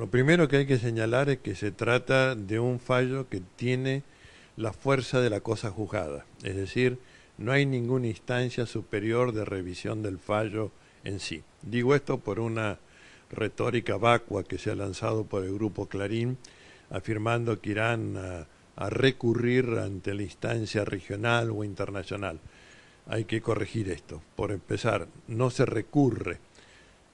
Lo primero que hay que señalar es que se trata de un fallo que tiene la fuerza de la cosa juzgada, es decir, no hay ninguna instancia superior de revisión del fallo en sí. Digo esto por una retórica vacua que se ha lanzado por el grupo Clarín, afirmando que irán a, recurrir ante la instancia regional o internacional. Hay que corregir esto. Por empezar, no se recurre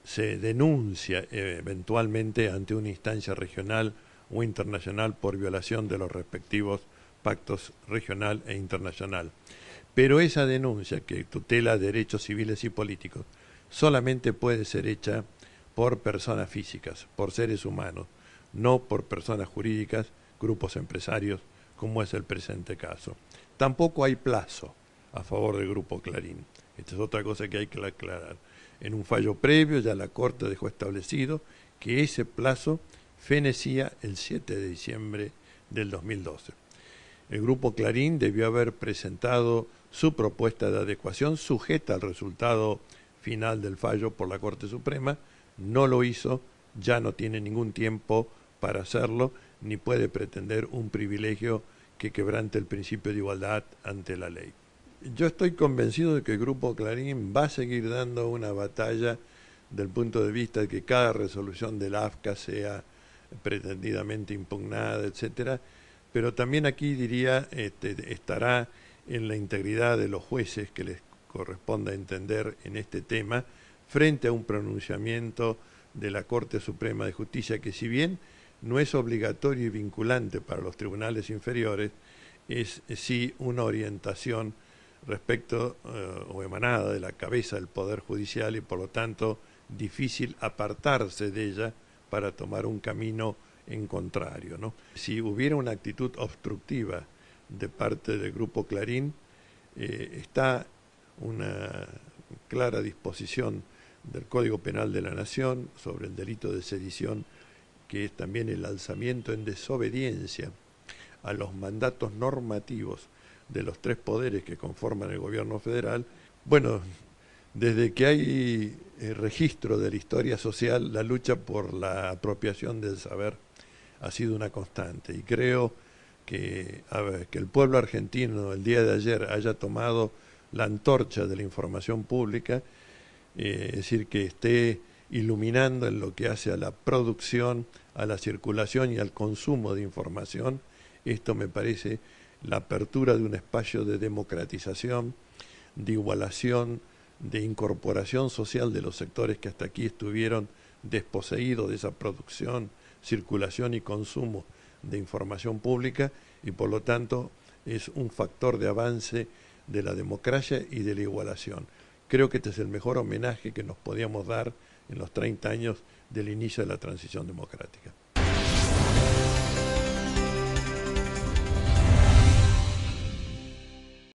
se denuncia eh, eventualmente ante una instancia regional o internacional por violación de los respectivos pactos regional e internacional. Pero esa denuncia que tutela derechos civiles y políticos solamente puede ser hecha por personas físicas, por seres humanos, no por personas jurídicas, grupos empresarios, como es el presente caso. Tampoco hay plazo a favor del grupo Clarín. Esta es otra cosa que hay que aclarar. En un fallo previo ya la Corte dejó establecido que ese plazo fenecía el 7 de diciembre del 2012. El grupo Clarín debió haber presentado su propuesta de adecuación sujeta al resultado final del fallo por la Corte Suprema, no lo hizo, ya no tiene ningún tiempo para hacerlo, ni puede pretender un privilegio que quebrante el principio de igualdad ante la ley yo estoy convencido de que el Grupo Clarín va a seguir dando una batalla del punto de vista de que cada resolución del AFCA sea pretendidamente impugnada, etcétera, pero también aquí diría este, estará en la integridad de los jueces que les corresponda entender en este tema frente a un pronunciamiento de la Corte Suprema de Justicia que si bien no es obligatorio y vinculante para los tribunales inferiores, es sí una orientación respecto eh, o emanada de la cabeza del Poder Judicial y por lo tanto difícil apartarse de ella para tomar un camino en contrario. Si hubiera una actitud obstructiva de parte del Grupo Clarín, eh, está una clara disposición del Código Penal de la Nación sobre el delito de sedición, que es también el alzamiento en desobediencia a los mandatos normativos de los tres poderes que conforman el gobierno federal, bueno, desde que hay eh, registro de la historia social, la lucha por la apropiación del saber ha sido una constante y creo que, que el pueblo argentino el día de ayer haya tomado la antorcha de la información pública, eh, es decir, que esté iluminando en lo que hace a la producción, a la circulación y al consumo de información, esto me parece la apertura de un espacio de democratización, de igualación, de incorporación social de los sectores que hasta aquí estuvieron desposeídos de esa producción, circulación y consumo de información pública y por lo tanto es un factor de avance de la democracia y de la igualación. Creo que este es el mejor homenaje que nos podíamos dar en los 30 años del inicio de la transición democrática.